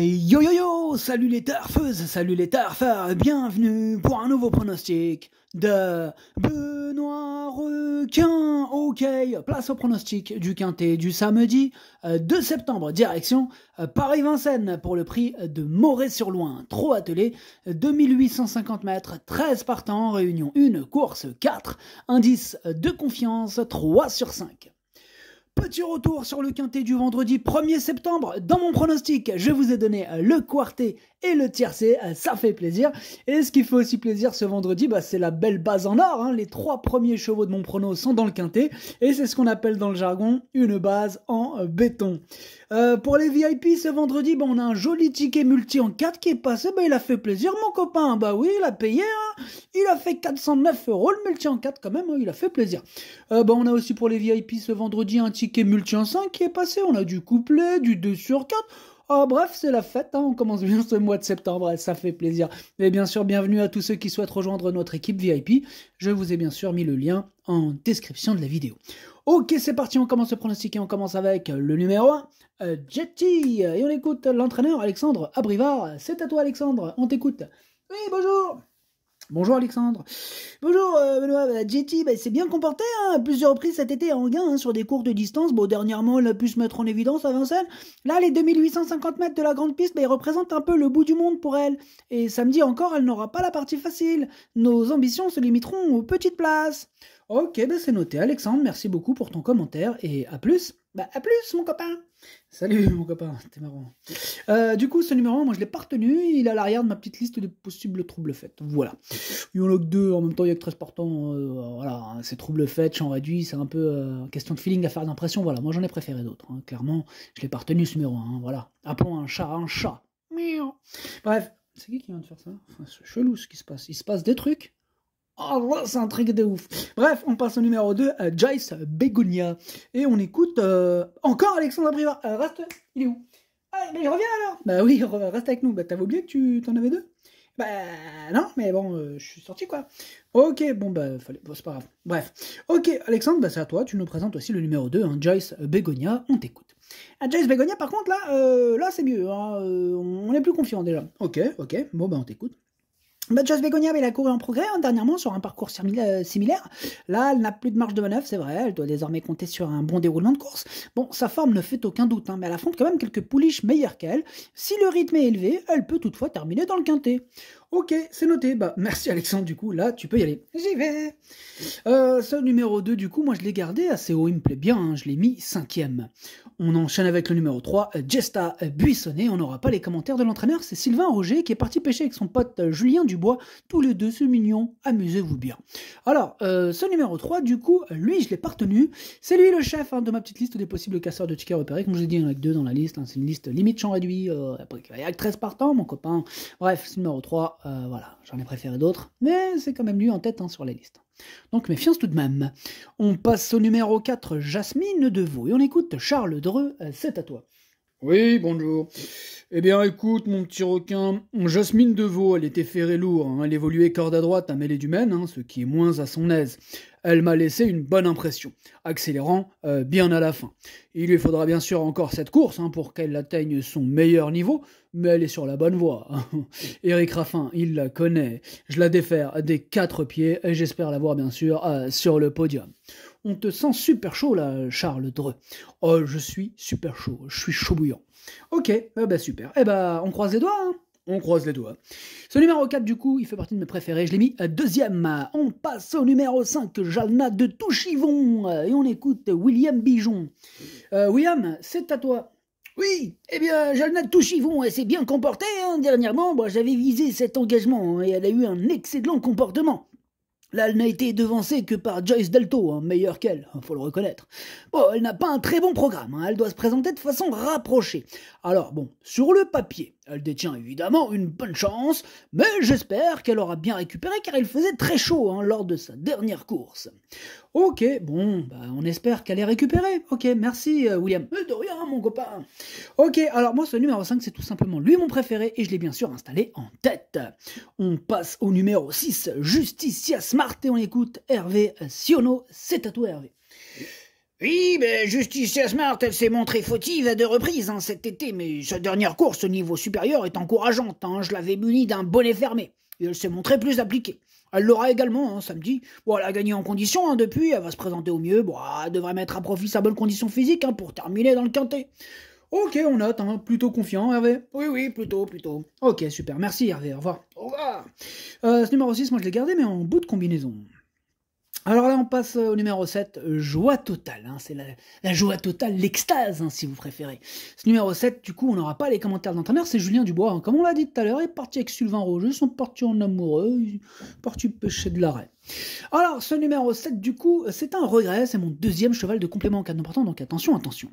yo yo yo, salut les tarfeuses, salut les tarfeurs, bienvenue pour un nouveau pronostic de Benoît Requin. Ok, place au pronostic du quintet du samedi 2 euh, septembre, direction euh, Paris-Vincennes pour le prix de moret sur loin Trop attelé, 2850 mètres, 13 partants, réunion 1, course 4, indice de confiance 3 sur 5. Petit retour sur le quintet du vendredi 1er septembre. Dans mon pronostic, je vous ai donné le quartet et le tiercé, eh, ça fait plaisir. Et ce qui fait aussi plaisir ce vendredi, bah, c'est la belle base en or. Hein. Les trois premiers chevaux de mon prono sont dans le quintet et c'est ce qu'on appelle dans le jargon une base en euh, béton. Euh, pour les VIP ce vendredi, bah, on a un joli ticket multi en 4 qui est passé. Bah, il a fait plaisir mon copain. Bah oui, il a payé. Hein. Il a fait 409 euros le multi en 4 quand même. Hein. Il a fait plaisir. Euh, on a aussi pour les VIP ce vendredi un ticket multi en 5 qui est passé. On a du couplet, du 2 sur 4. Oh, bref, c'est la fête, hein. on commence bien ce mois de septembre, ça fait plaisir. Et bien sûr, bienvenue à tous ceux qui souhaitent rejoindre notre équipe VIP. Je vous ai bien sûr mis le lien en description de la vidéo. Ok, c'est parti, on commence le pronostic et on commence avec le numéro 1, euh, Jetty. Et on écoute l'entraîneur Alexandre Abrivard. C'est à toi Alexandre, on t'écoute. Oui, bonjour Bonjour Alexandre. Bonjour euh, Benoît. Bah, c'est bien comporté hein. plusieurs reprises cet été en gain hein, sur des de distance. Bon, dernièrement, il a pu se mettre en évidence à Vincennes. Là, les 2850 mètres de la grande piste, bah, ils représentent un peu le bout du monde pour elle. Et samedi encore, elle n'aura pas la partie facile. Nos ambitions se limiteront aux petites places. Ok, ben, c'est noté Alexandre. Merci beaucoup pour ton commentaire et à plus. Bah, à plus mon copain. Salut mon copain, t'es marrant. Euh, du coup, ce numéro, moi je l'ai pas retenu, il est à l'arrière de ma petite liste de possibles troubles faits. Voilà. Il y en a deux, en même temps il y a que 13 portants, euh, voilà, ces hein, c'est troubles faits, champ réduit, c'est un peu euh, question de feeling, affaire d'impression, voilà. Moi j'en ai préféré d'autres, hein, clairement, je l'ai pas retenu ce numéro 1, hein, voilà. point, un chat un chat. Bref, c'est qui qui vient de faire ça C'est chelou ce qui se passe, il se passe des trucs Oh, c'est un truc de ouf. Bref, on passe au numéro 2, à euh, Joyce Begonia. Et on écoute euh, encore Alexandre Privat. Euh, reste, il est où ah, Il mais alors Bah oui, reste avec nous. Bah t'avais oublié que tu t'en avais deux Bah non, mais bon, je suis sorti quoi. Ok, bon bah, c'est pas grave. Bref. Ok, Alexandre, bah c'est à toi. Tu nous présentes aussi le numéro 2, à hein, Joyce Begonia. On t'écoute. À ah, Jace Begonia, par contre, là, là c'est mieux. Hein. on est plus confiant déjà. Ok, ok. Bon, bah on t'écoute. Bah, Joss Begonia, elle a couru en progrès hein, dernièrement sur un parcours euh, similaire. Là, elle n'a plus de marge de manœuvre, c'est vrai. Elle doit désormais compter sur un bon déroulement de course. Bon, sa forme ne fait aucun doute, hein, mais elle affronte quand même quelques pouliches meilleures qu'elle. Si le rythme est élevé, elle peut toutefois terminer dans le quintet. Ok, c'est noté. Bah, merci Alexandre, du coup, là, tu peux y aller. J'y vais. Euh, ce numéro 2, du coup, moi, je l'ai gardé assez haut, il me plaît bien, hein. je l'ai mis cinquième. On enchaîne avec le numéro 3, Gesta Buissonnet. On n'aura pas les commentaires de l'entraîneur, c'est Sylvain Roger qui est parti pêcher avec son pote euh, Julien Dubois. Tous les deux, ce mignon, amusez-vous bien. Alors, euh, ce numéro 3, du coup, lui, je l'ai pas retenu. C'est lui le chef hein, de ma petite liste des possibles casseurs de tickets repérés. Comme je l'ai dit, il y en a deux dans la liste. Hein. c'est une liste limite champ réduit, après, il y a 13 partants, mon copain. Bref, ce numéro 3, euh, voilà, j'en ai préféré d'autres, mais c'est quand même lui en tête hein, sur les listes. Donc méfiance tout de même. On passe au numéro 4, Jasmine Devaux. et on écoute Charles Dreux, euh, c'est à toi. Oui, bonjour. Eh bien, écoute, mon petit requin, Jasmine Deveau, elle était ferrée lourd. Hein. Elle évoluait corde à droite à mêlée du men, hein, ce qui est moins à son aise. Elle m'a laissé une bonne impression, accélérant euh, bien à la fin. Il lui faudra bien sûr encore cette course hein, pour qu'elle atteigne son meilleur niveau, mais elle est sur la bonne voie. Eric Raffin, il la connaît. Je la défère des quatre pieds et j'espère la voir bien sûr euh, sur le podium. On te sent super chaud là, Charles Dreux. Oh, je suis super chaud, je suis chaud bouillant. Ok, eh ben super. Eh ben, on croise les doigts, hein. on croise les doigts. Ce numéro 4, du coup, il fait partie de mes préférés. Je l'ai mis deuxième. On passe au numéro 5, Jalna de Touchivon. Et on écoute William Bijon. Euh, William, c'est à toi. Oui, eh bien, Jalna de Touchivon, elle s'est bien comportée. Hein. Dernièrement, moi, j'avais visé cet engagement hein, et elle a eu un excellent comportement. Là, elle n'a été devancée que par Joyce Delto, hein, meilleure qu'elle, il hein, faut le reconnaître. Bon, elle n'a pas un très bon programme, hein, elle doit se présenter de façon rapprochée. Alors bon, sur le papier, elle détient évidemment une bonne chance, mais j'espère qu'elle aura bien récupéré car il faisait très chaud lors de sa dernière course. Ok, bon, bah, on espère qu'elle est récupérée. Ok, merci euh, William. Euh, de rien, mon copain. Ok, alors moi, ce numéro 5, c'est tout simplement lui mon préféré et je l'ai bien sûr installé en tête. On passe au numéro 6, Justicia Smart, et on écoute Hervé Siono. C'est à toi, Hervé. Oui, ben, Justicia Smart, elle s'est montrée fautive à deux reprises hein, cet été, mais sa dernière course au niveau supérieur est encourageante. Hein. je l'avais munie d'un bonnet fermé et elle s'est montrée plus appliquée. Elle l'aura également hein, samedi. Bon, elle a gagné en condition hein, depuis, elle va se présenter au mieux. Bon, elle devrait mettre à profit sa bonne condition physique hein, pour terminer dans le quintet. Ok, on note, hein. plutôt confiant, Hervé. Oui, oui, plutôt, plutôt. Ok, super, merci Hervé, au revoir. Au revoir. Euh, ce numéro 6, moi je l'ai gardé, mais en bout de combinaison. Alors là, on passe euh, au numéro 7, euh, joie totale. Hein. c'est la, joie totale, l'extase, hein, si vous préférez. Ce numéro 7, du coup, on n'aura pas les commentaires d'entraîneur, c'est Julien Dubois. Hein. Comme on l'a dit tout à l'heure, il est parti avec Sylvain Roger, ils sont partis en amoureux, ils est partis pêcher de l'arrêt. Alors, ce numéro 7, du coup, euh, c'est un regret, c'est mon deuxième cheval de complément en cas important, donc attention, attention.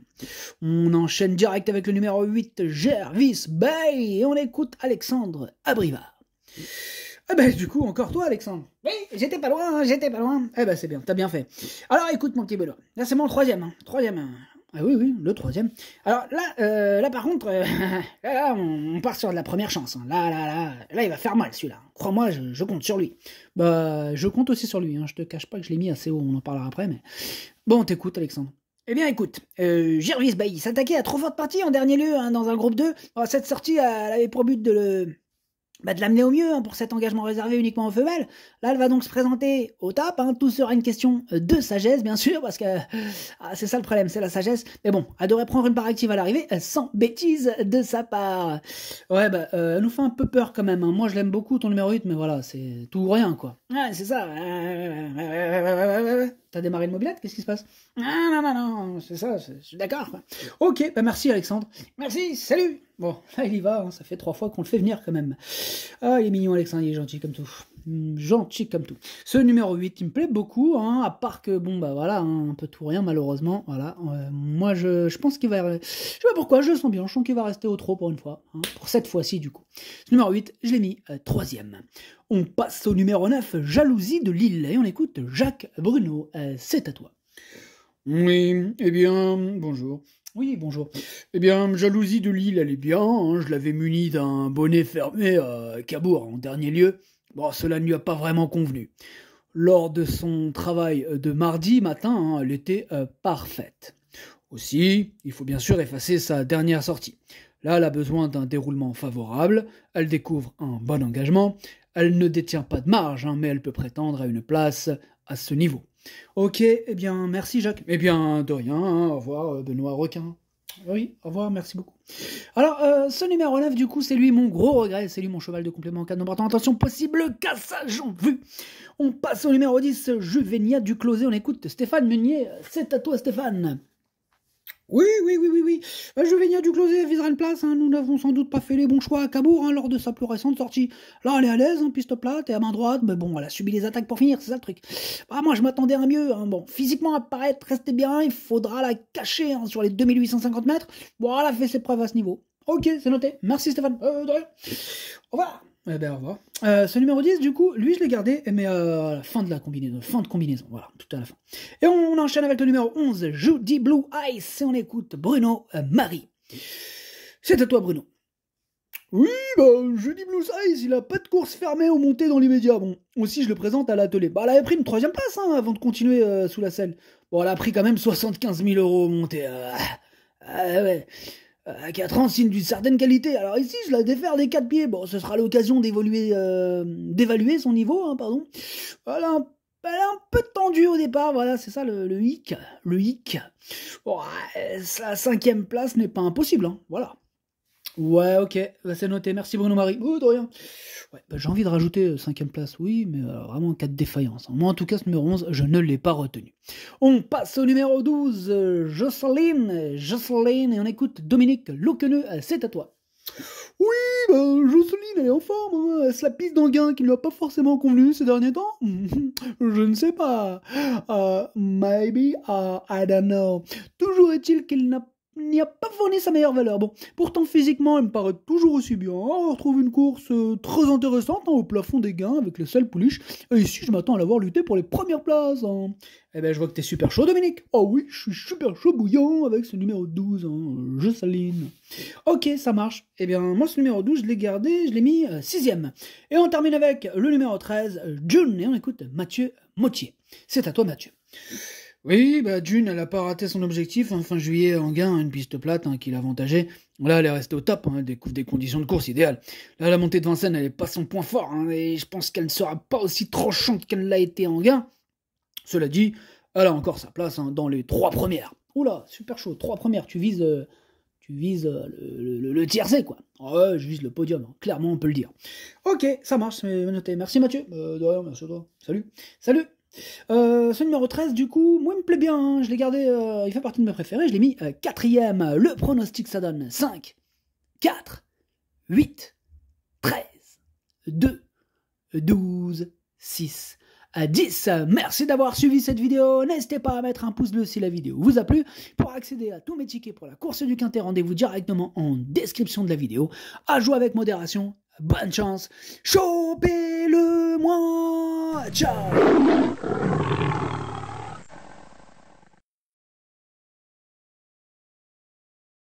On enchaîne direct avec le numéro 8, Gervis Bay, et on écoute Alexandre Abrivard. Eh ben du coup, encore toi, Alexandre. Oui, j'étais pas loin, hein, j'étais pas loin. Eh ben c'est bien, t'as bien fait. Alors écoute, mon petit Benoît, là c'est mon troisième, hein, troisième. Ah oui, oui, le troisième. Alors là, euh, là par contre, euh, là, on, part sur de la première chance. Hein. Là, là, là, là, il va faire mal celui-là. Crois-moi, je, compte sur lui. Bah, je compte aussi sur lui. Hein. Je te cache pas que je l'ai mis assez haut. On en parlera après, mais bon, t'écoute, Alexandre. Eh bien, écoute, euh, Gervis Bailly s'attaquait à trop forte partie en dernier lieu dans un groupe 2. cette sortie, elle avait pour but de le bah, de l'amener au mieux hein, pour cet engagement réservé uniquement aux femelles. Là, elle va donc se présenter au top. Hein. Tout sera une question euh, de sagesse, bien sûr, parce que euh, ah, c'est ça le problème, c'est la sagesse. Mais bon, elle devrait prendre une part active à l'arrivée, euh, sans bêtises de sa part. Ouais, bah, elle nous fait un peu peur quand même. Hein. Moi, je l'aime beaucoup, ton numéro 8, mais voilà, c'est tout ou rien, quoi. Ouais, c'est ça. T'as démarré le mobilette Qu'est-ce qui se passe Ah non, non, non, c'est ça, je suis d'accord. Ok, bah merci Alexandre. Merci, salut Bon, là il y va, hein, ça fait trois fois qu'on le fait venir quand même. Ah, il est mignon Alexandre, il est gentil comme tout gentil comme tout. Ce numéro 8, il me plaît beaucoup, hein, à part que, bon, bah voilà, hein, un peu tout rien, malheureusement. Voilà, euh, moi, je, je pense qu'il va. Je sais pas pourquoi, je sens bien, je sens qu'il va rester au trop pour une fois, hein, pour cette fois-ci, du coup. Ce numéro 8, je l'ai mis euh, troisième. On passe au numéro 9, Jalousie de l'île et on écoute Jacques Bruno, euh, c'est à toi. Oui, eh bien, bonjour. Oui, bonjour. Eh bien, Jalousie de l'île elle est bien. je l'avais muni d'un bonnet fermé à Cabourg, en dernier lieu. Bon, cela ne lui a pas vraiment convenu. Lors de son travail euh, de mardi matin, hein, elle était euh, parfaite. Aussi, il faut bien sûr effacer sa dernière sortie. Là, elle a besoin d'un déroulement favorable, elle découvre un bon engagement, elle ne détient pas de marge, hein, mais elle peut prétendre à une place à ce niveau. Ok, eh bien, merci Jacques. Eh bien, de rien, hein, au revoir, euh, Benoît Requin. Oui, au revoir, merci beaucoup. Alors, euh, ce numéro 9, du coup, c'est lui mon gros regret, c'est lui mon cheval de complément en cas de Attention, possible cassage en vue. On passe au numéro 10, Juvenia du Closé. On écoute Stéphane Meunier. C'est à toi, Stéphane. Oui, oui, oui, oui, oui. Bah, je vais venir du Closet visera une place. Hein. Nous n'avons sans doute pas fait les bons choix à Cabourg hein, lors de sa plus récente sortie. Là, elle est à l'aise, en hein, piste plate et à main droite, mais bon, elle a subi les attaques pour finir, c'est ça le truc. Bah, moi, je m'attendais à mieux. Hein. Bon, physiquement, apparaître, restez bien, il faudra la cacher hein, sur les 2850 mètres. Bon, elle a fait ses preuves à ce niveau. Ok, c'est noté. Merci Stéphane. Euh, Au revoir. Eh ben, revoir. Euh, ce numéro 10, du coup, lui, je l'ai gardé, mais euh, à la fin de la combinaison. Fin de combinaison, voilà, tout à la fin. Et on, enchaîne avec le numéro 11, Judy Blue Eyes, et on écoute Bruno euh, Marie. C'est à toi, Bruno. Oui, bah, Judy Blue Eyes, il a pas de course fermée ou montée dans l'immédiat. Bon, aussi, je le présente à l'atelier. Bah, elle avait pris une troisième place hein, avant de continuer sous la selle. Bon, elle a pris quand même 75 000 euros montée. Ah, ouais. Euh, à 4 ans, d'une certaine qualité. Alors ici, je la défaire des quatre pieds. Bon, ce sera l'occasion d'évoluer, euh, d'évaluer son niveau, hein, pardon. Voilà, elle est un peu tendue au départ, voilà, c'est ça le, hic. Le hic. Bon, la cinquième place n'est pas impossible, hein, voilà. Ouais, ok, bah, c'est noté. Merci Bruno Marie. Oh, de rien. Ouais, bah, j'ai envie de rajouter 5 euh, place, oui, mais euh, vraiment en cas de défaillance. Hein. Moi, en tout cas, ce numéro 11, je ne l'ai pas retenu. On passe au numéro 12, euh, Jocelyne. Jocelyne, et on écoute Dominique Loqueneux. C'est à toi. Oui, bah, Jocelyne, elle est en forme. C'est hein. la piste d'engin qui ne lui a pas forcément convenu ces derniers temps. Je ne sais pas. maybe, I don't know. Toujours est-il qu'il n'a n'y a pas fourni sa meilleure valeur. Bon, pourtant physiquement, elle me paraît toujours aussi bien. On retrouve une course euh, très intéressante hein, au plafond des gains avec le sales pouliches. Et ici, je m'attends à l'avoir lutté pour les premières places. Hein. Eh ben, je vois que tu es super chaud, Dominique. Oh oui, je suis super chaud bouillant avec ce numéro 12, hein, Ok, ça marche. Eh bien, moi, ce numéro 12, je l'ai gardé, je l'ai mis 6 euh, Et on termine avec le numéro 13, June. Et on écoute Mathieu Mottier. C'est à toi, Mathieu. Oui, bah Dune, elle n'a pas raté son objectif. Hein. fin juillet, en gain, une piste plate hein, qui l'avantageait. Là, elle est restée au top, hein, Découvre des, des, conditions de course idéales. Là, la montée de Vincennes, elle n'est pas son point fort, et je pense qu'elle ne sera pas aussi tranchante qu'elle l'a été en gain. Cela dit, elle a encore sa place dans les trois premières. Oula, super chaud, trois premières, tu vises, euh, tu vises euh, le, le, tiercé, quoi. Ah ouais, je vise le podium, clairement, on peut le dire. Ok, ça marche, c'est noté. Merci Mathieu. Euh, merci à toi. Salut. Salut euh, ce numéro 13, du coup, moi, il me plaît bien. Hein. Je l'ai gardé, euh, il fait partie de mes préférés. Je l'ai mis 4 euh, quatrième. Le pronostic, ça donne 5, 4, 8, 13, 2, 12, 6. 10. Merci d'avoir suivi cette vidéo. N'hésitez pas à mettre un pouce bleu si la vidéo vous a plu. Pour accéder à tous mes tickets pour la course du Quintet, rendez-vous directement en description de la vidéo. À jouer avec modération bonne chance. Chopez-le-moi. Ciao.